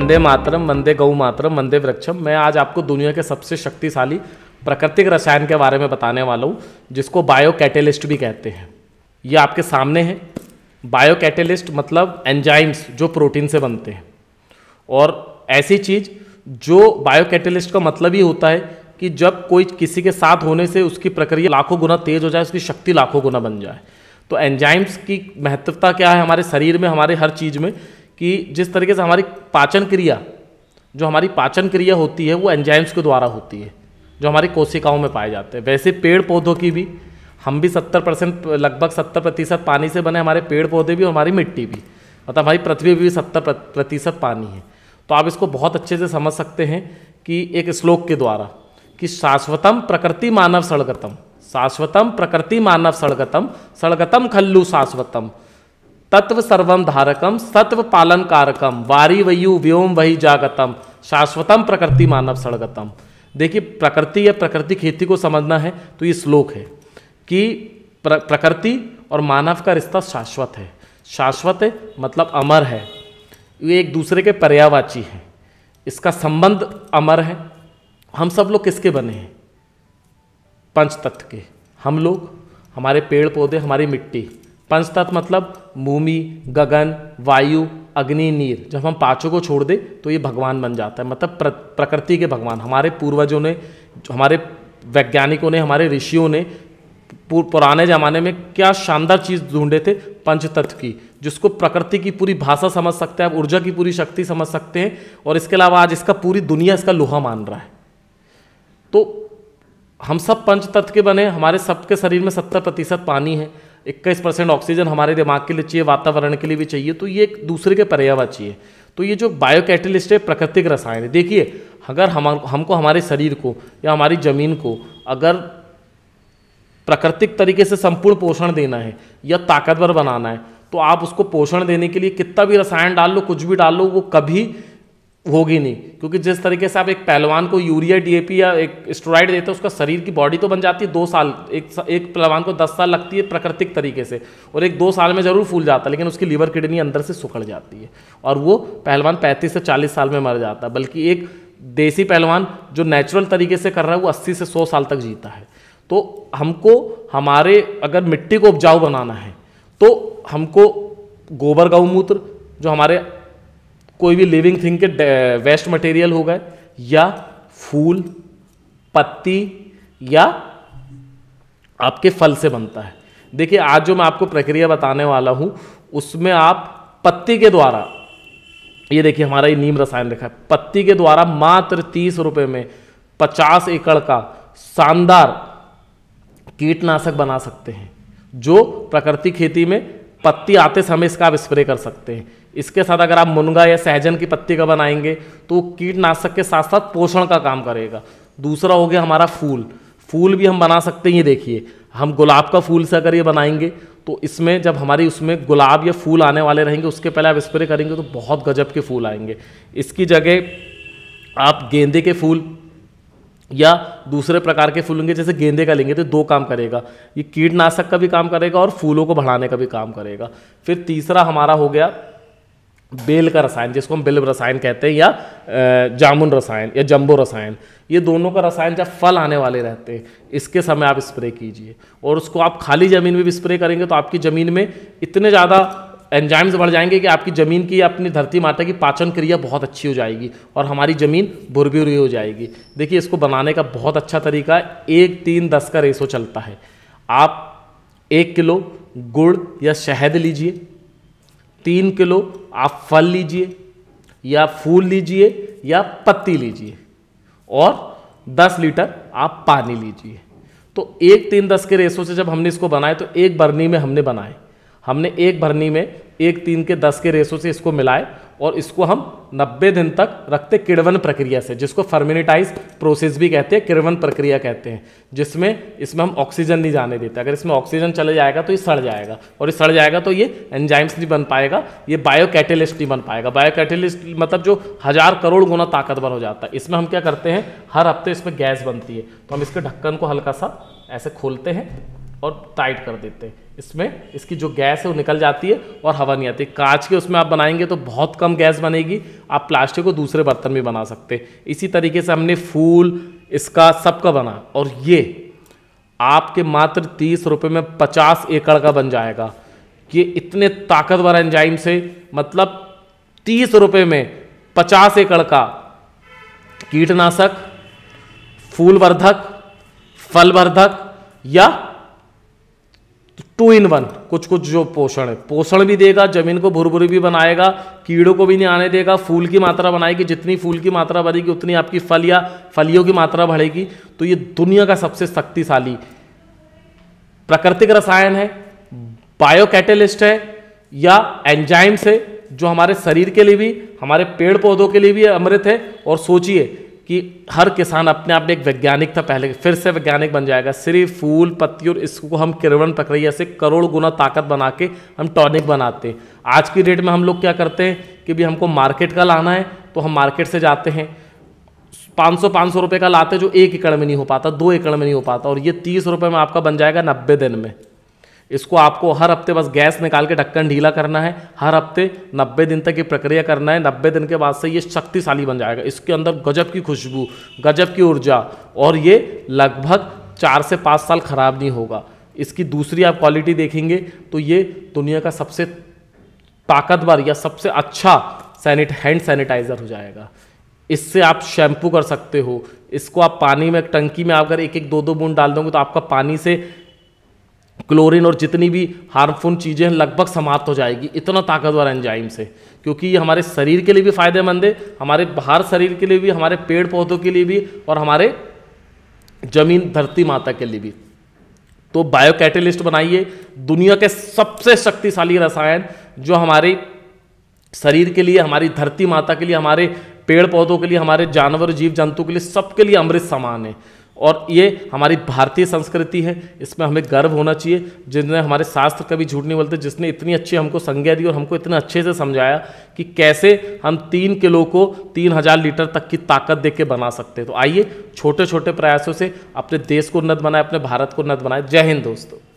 वंदे मातरम वंदे गौ मातरम वंदे वृक्षम मैं आज आपको दुनिया के सबसे शक्तिशाली प्राकृतिक रसायन के बारे में बताने वाला हूँ जिसको बायो कैटेलिस्ट भी कहते हैं ये आपके सामने है बायो कैटेलिस्ट मतलब एंजाइम्स जो प्रोटीन से बनते हैं और ऐसी चीज़ जो बायो कैटेलिस्ट का मतलब ही होता है कि जब कोई किसी के साथ होने से उसकी प्रक्रिया लाखों गुना तेज हो जाए उसकी शक्ति लाखों गुना बन जाए तो एंजाइम्स की महत्वता क्या है हमारे शरीर में हमारे हर चीज़ में कि जिस तरीके से हमारी पाचन क्रिया जो हमारी पाचन क्रिया होती है वो एंजाइम्स के द्वारा होती है जो हमारी कोशिकाओं में पाए जाते हैं वैसे पेड़ पौधों की भी हम भी सत्तर परसेंट लगभग सत्तर प्रतिशत पानी से बने हमारे पेड़ पौधे भी और हमारी मिट्टी भी मतलब हमारी पृथ्वी भी सत्तर प्रतिशत पानी है तो आप इसको बहुत अच्छे से समझ सकते हैं कि एक श्लोक के द्वारा कि शाश्वतम प्रकृति मानव सड़गतम शाश्वतम प्रकृति मानव सड़गतम सड़गतम खल्लू शाश्वतम तत्व सर्वम धारकम सत्व पालन कारकम वारी वयु व्योम वही जागतम शाश्वतम प्रकृति मानव सड़गतम देखिए प्रकृति या प्रकृति खेती को समझना है तो ये श्लोक है कि प्र, प्रकृति और मानव का रिश्ता शाश्वत है शाश्वत है, मतलब अमर है ये एक दूसरे के पर्यावाची है इसका संबंध अमर है हम सब लोग किसके बने हैं पंच तत्व के हम लोग हमारे पेड़ पौधे हमारी मिट्टी पंच तत्व मतलब भूमि गगन वायु अग्नि नीर जब हम पाँचों को छोड़ दें तो ये भगवान बन जाता है मतलब प्र, प्रकृति के भगवान हमारे पूर्वजों ने हमारे वैज्ञानिकों ने हमारे ऋषियों ने पुराने ज़माने में क्या शानदार चीज़ ढूंढे थे पंचतत्व की जिसको प्रकृति की पूरी भाषा समझ सकते हैं आप ऊर्जा की पूरी शक्ति समझ सकते हैं और इसके अलावा आज इसका पूरी दुनिया इसका लोहा मान रहा है तो हम सब पंचतत्व के बने हमारे सबके शरीर में सत्तर प्रतिशत पानी है इक्कीस परसेंट ऑक्सीजन हमारे दिमाग के लिए चाहिए वातावरण के लिए भी चाहिए तो ये एक दूसरे के पर्यावरण चाहिए तो ये जो बायोकैटलिस्ट है प्राकृतिक रसायन है देखिए अगर हम हमको हमारे शरीर को या हमारी ज़मीन को अगर प्राकृतिक तरीके से संपूर्ण पोषण देना है या ताकतवर बनाना है तो आप उसको पोषण देने के लिए कितना भी रसायन डाल लो कुछ भी डाल लो वो कभी होगी नहीं क्योंकि जिस तरीके से आप एक पहलवान को यूरिया डीएपी या एक स्टोराइड देते हो उसका शरीर की बॉडी तो बन जाती है दो साल एक एक पहलवान को दस साल लगती है प्राकृतिक तरीके से और एक दो साल में ज़रूर फूल जाता है लेकिन उसकी लीवर किडनी अंदर से सुखड़ जाती है और वो पहलवान पैंतीस से चालीस साल में मर जाता है बल्कि एक देसी पहलवान जो नेचुरल तरीके से कर रहा है वो अस्सी से सौ साल तक जीता है तो हमको हमारे अगर मिट्टी को उपजाऊ बनाना है तो हमको गोबर गौमूत्र जो हमारे कोई भी लिविंग थिंग के वेस्ट मटेरियल हो गए या फूल पत्ती या आपके फल से बनता है देखिए आज जो मैं आपको प्रक्रिया बताने वाला हूं उसमें आप पत्ती के द्वारा ये देखिए हमारा ये नीम रसायन देखा है पत्ती के द्वारा मात्र तीस रुपए में पचास एकड़ का शानदार कीटनाशक बना सकते हैं जो प्रकृति खेती में पत्ती आते समय इसका आप स्प्रे कर सकते हैं इसके साथ अगर आप मुनगा या सहजन की पत्ती का बनाएंगे तो कीटनाशक के साथ साथ पोषण का काम करेगा दूसरा हो गया हमारा फूल फूल भी हम बना सकते हैं ये देखिए हम गुलाब का फूल से अगर ये बनाएंगे तो इसमें जब हमारी उसमें गुलाब या फूल आने वाले रहेंगे उसके पहले आप स्प्रे करेंगे तो बहुत गजब के फूल आएंगे इसकी जगह आप गेंदे के फूल या दूसरे प्रकार के फूल होंगे जैसे गेंदे का लेंगे तो दो काम करेगा ये कीटनाशक का भी काम करेगा और फूलों को बढ़ाने का भी काम करेगा फिर तीसरा हमारा हो गया बेल का रसायन जिसको हम बेल रसायन कहते हैं या जामुन रसायन या जम्बो रसायन ये दोनों का रसायन जब फल आने वाले रहते हैं इसके समय आप स्प्रे कीजिए और उसको आप खाली ज़मीन में भी स्प्रे करेंगे तो आपकी ज़मीन में इतने ज़्यादा एंजाइम्स बढ़ जाएंगे कि आपकी ज़मीन की अपनी धरती माता की पाचन क्रिया बहुत अच्छी हो जाएगी और हमारी ज़मीन भुरभुरी हो जाएगी देखिए इसको बनाने का बहुत अच्छा तरीका एक तीन दस का रेसो चलता है आप एक किलो गुड़ या शहद लीजिए तीन किलो आप फल लीजिए या फूल लीजिए या पत्ती लीजिए और दस लीटर आप पानी लीजिए तो एक तीन दस के रेसो से जब हमने इसको बनाए तो एक बर्नी में हमने बनाए हमने एक भरनी में एक तीन के दस के रेशो से इसको मिलाए और इसको हम 90 दिन तक रखते किड़वन प्रक्रिया से जिसको फर्मिनिटाइज प्रोसेस भी कहते हैं किड़वन प्रक्रिया कहते हैं जिसमें इसमें हम ऑक्सीजन नहीं जाने देते अगर इसमें ऑक्सीजन चले जाएगा तो ये सड़ जाएगा और ये सड़ जाएगा तो ये एंजाइम्स नहीं बन पाएगा ये बायो कैटेलिस्ट नहीं बन पाएगा बायो कैटेलिस्ट मतलब जो हज़ार करोड़ गुना ताकतवर हो जाता है इसमें हम क्या करते हैं हर हफ्ते इसमें गैस बनती है तो हम इसके ढक्कन को हल्का सा ऐसे खोलते हैं और टाइट कर देते हैं इसमें इसकी जो गैस है वो निकल जाती है और हवा नहीं आती कांच के उसमें आप बनाएंगे तो बहुत कम गैस बनेगी आप प्लास्टिक को दूसरे बर्तन में बना सकते इसी तरीके से हमने फूल इसका सबका बना और ये आपके मात्र तीस रुपये में पचास एकड़ का बन जाएगा ये इतने ताकतवर एंजाइम से मतलब तीस रुपये में पचास एकड़ का कीटनाशक फूलवर्धक फलवर्धक या टू इन वन कुछ कुछ जो पोषण है पोषण भी देगा जमीन को भुरभुरी भी बनाएगा कीड़ों को भी नहीं आने देगा फूल की मात्रा बनाएगी जितनी फूल की मात्रा बढ़ेगी उतनी आपकी फल या फलियों की मात्रा बढ़ेगी तो ये दुनिया का सबसे शक्तिशाली प्राकृतिक रसायन है बायोकैटलिस्ट है या एंजाइम्स है जो हमारे शरीर के लिए भी हमारे पेड़ पौधों के लिए भी अमृत है और सोचिए कि हर किसान अपने आप में एक वैज्ञानिक था पहले फिर से वैज्ञानिक बन जाएगा सिर्फ फूल पत्ती और इसको हम किरवन प्रक्रिया से करोड़ गुना ताकत बना के हम टॉनिक बनाते आज की डेट में हम लोग क्या करते हैं कि भी हमको मार्केट का लाना है तो हम मार्केट से जाते हैं पाँच सौ पाँच सौ रुपये का लाते जो एक एकड़ में नहीं हो पाता दो एकड़ में नहीं हो पाता और ये तीस रुपये में आपका बन जाएगा नब्बे दिन में इसको आपको हर हफ्ते बस गैस निकाल के ढक्कन ढीला करना है हर हफ्ते 90 दिन तक ये प्रक्रिया करना है 90 दिन के बाद से ये शक्तिशाली बन जाएगा इसके अंदर गजब की खुशबू गजब की ऊर्जा और ये लगभग चार से पाँच साल ख़राब नहीं होगा इसकी दूसरी आप क्वालिटी देखेंगे तो ये दुनिया का सबसे ताकतवर या सबसे अच्छा सैनिट हैंड सैनिटाइज़र हो जाएगा इससे आप शैम्पू कर सकते हो इसको आप पानी में टंकी में आप अगर एक एक दो दो बूंद डाल दोगे तो आपका पानी से क्लोरीन और जितनी भी हार्मफुल चीज़ें हैं लगभग समाप्त हो जाएगी इतना ताकतवर एंजाइम से क्योंकि ये हमारे शरीर के लिए भी फायदेमंद है हमारे बाहर शरीर के लिए भी हमारे पेड़ पौधों के लिए भी और हमारे जमीन धरती माता के लिए भी तो बायो कैटलिस्ट बनाइए दुनिया के सबसे शक्तिशाली रसायन जो हमारे शरीर के लिए हमारी धरती माता के लिए हमारे पेड़ पौधों के लिए हमारे जानवर जीव जंतु के लिए सबके लिए अमृत समान है और ये हमारी भारतीय संस्कृति है इसमें हमें गर्व होना चाहिए जिसने हमारे शास्त्र कभी झूठ नहीं बोलते जिसने इतनी अच्छी हमको संज्ञा दी और हमको इतने अच्छे से समझाया कि कैसे हम तीन किलो को तीन हज़ार लीटर तक की ताकत दे के बना सकते हैं तो आइए छोटे छोटे प्रयासों से अपने देश को उन्नत बनाए अपने भारत को उन्नत बनाए जय हिंद दोस्तों